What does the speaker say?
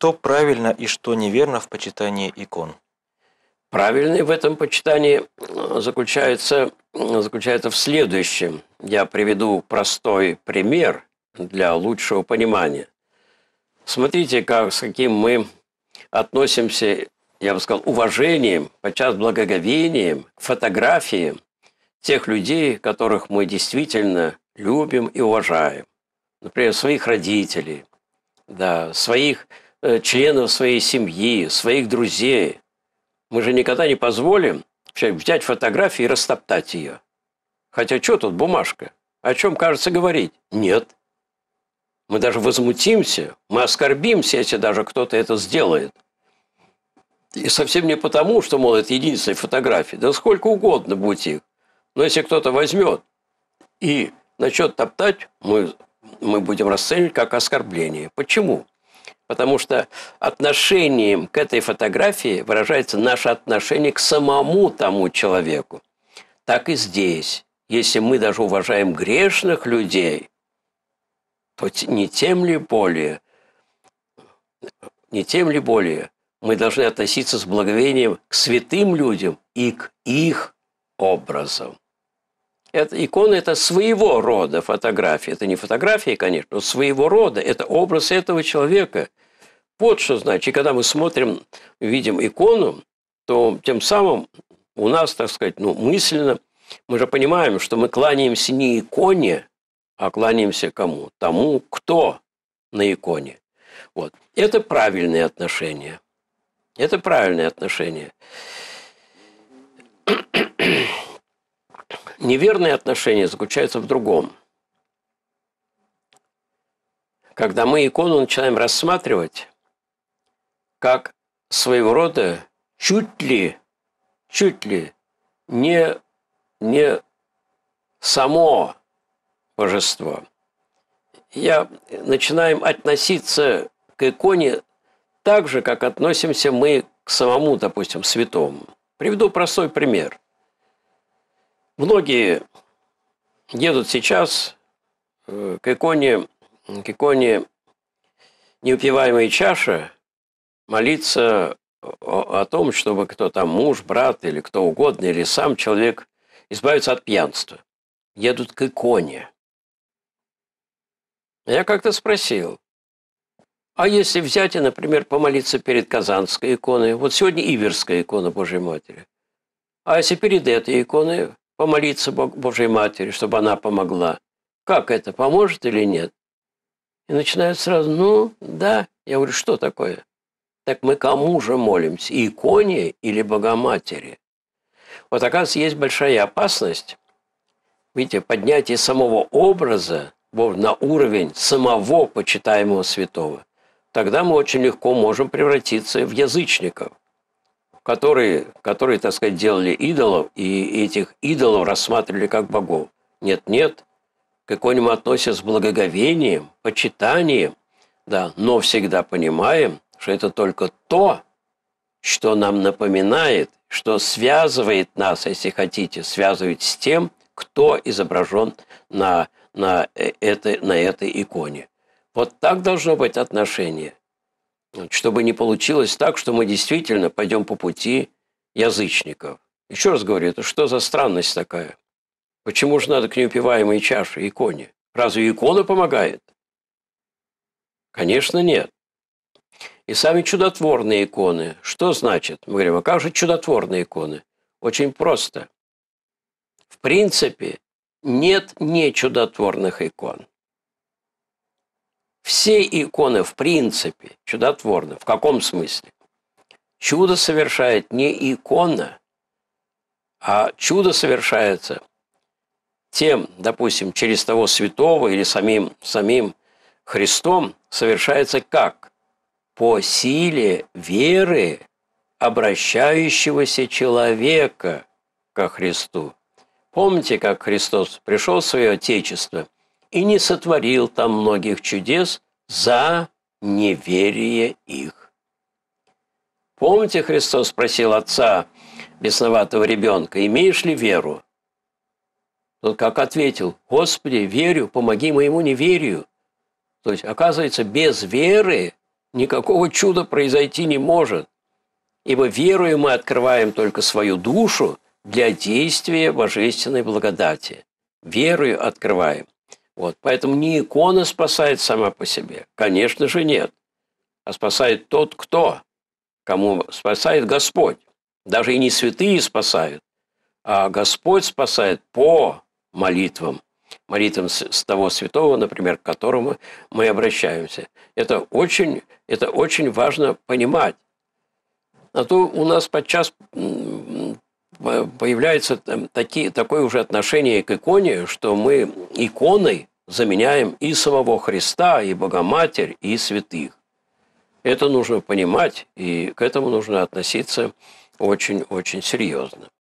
Что правильно и что неверно в почитании икон? Правильный в этом почитании э, заключается, э, заключается в следующем. Я приведу простой пример для лучшего понимания. Смотрите, как, с каким мы относимся, я бы сказал, уважением, подчас благоговением, фотографиям тех людей, которых мы действительно любим и уважаем. Например, своих родителей, да, своих Э, членов своей семьи, своих друзей. Мы же никогда не позволим взять фотографию и растоптать ее. Хотя что тут бумажка? О чем, кажется, говорить? Нет. Мы даже возмутимся, мы оскорбимся, если даже кто-то это сделает. И совсем не потому, что, мол, это единственная фотография. Да сколько угодно будет их. Но если кто-то возьмет и начнет топтать, мы, мы будем расценивать как оскорбление. Почему? Потому что отношением к этой фотографии выражается наше отношение к самому тому человеку. Так и здесь. Если мы даже уважаем грешных людей, то не тем ли более, не тем ли более мы должны относиться с благовением к святым людям и к их образам. Это, икона – это своего рода фотография. Это не фотография, конечно, но своего рода. Это образ этого человека. Вот что значит. И когда мы смотрим, видим икону, то тем самым у нас, так сказать, ну, мысленно, мы же понимаем, что мы кланяемся не иконе, а кланяемся кому? Тому, кто на иконе. Вот. Это правильные отношения. Это правильные отношения. Неверные отношения заключаются в другом. Когда мы икону начинаем рассматривать как своего рода чуть ли, чуть ли не, не само божество. Я начинаем относиться к иконе так же, как относимся мы к самому, допустим, святому. Приведу простой пример – Многие едут сейчас э, к иконе, к иконе неупиваемой чаши молиться о, том, чтобы кто там, муж, брат или кто угодно, или сам человек избавиться от пьянства. Едут к иконе. Я как-то спросил, а если взять и, например, помолиться перед Казанской иконой, вот сегодня Иверская икона Божьей Матери, а если перед этой иконой помолиться Божьей Матери, чтобы она помогла. Как это, поможет или нет? И начинают сразу, ну, да. Я говорю, что такое? Так мы кому же молимся? Иконе или Богоматери? Вот, оказывается, есть большая опасность, видите, поднятие самого образа на уровень самого почитаемого святого. Тогда мы очень легко можем превратиться в язычников которые, которые, так сказать, делали идолов, и этих идолов рассматривали как богов. Нет-нет, к иконам относят с благоговением, почитанием, да, но всегда понимаем, что это только то, что нам напоминает, что связывает нас, если хотите, связывает с тем, кто изображен на, на, э, этой, на этой иконе. Вот так должно быть отношение чтобы не получилось так, что мы действительно пойдем по пути язычников. Еще раз говорю, это что за странность такая? Почему же надо к неупиваемой чаше, иконе? Разве икона помогает? Конечно, нет. И сами чудотворные иконы. Что значит? Мы говорим, а как же чудотворные иконы? Очень просто. В принципе, нет нечудотворных икон все иконы в принципе чудотворны. В каком смысле? Чудо совершает не икона, а чудо совершается тем, допустим, через того святого или самим, самим Христом совершается как? По силе веры обращающегося человека ко Христу. Помните, как Христос пришел в свое Отечество и не сотворил там многих чудес, за неверие их. Помните, Христос спросил отца бесноватого ребенка, имеешь ли веру? Тот как ответил, Господи, верю, помоги моему неверию. То есть, оказывается, без веры никакого чуда произойти не может, ибо верою мы открываем только свою душу для действия божественной благодати. Верою открываем. Вот. Поэтому не икона спасает сама по себе. Конечно же, нет. А спасает тот, кто, кому спасает Господь. Даже и не святые спасают, а Господь спасает по молитвам. Молитвам с того святого, например, к которому мы обращаемся. Это очень, это очень важно понимать. А то у нас подчас появляется такие, такое уже отношение к иконе, что мы иконой заменяем и самого Христа, и Богоматерь, и святых. Это нужно понимать, и к этому нужно относиться очень-очень серьезно.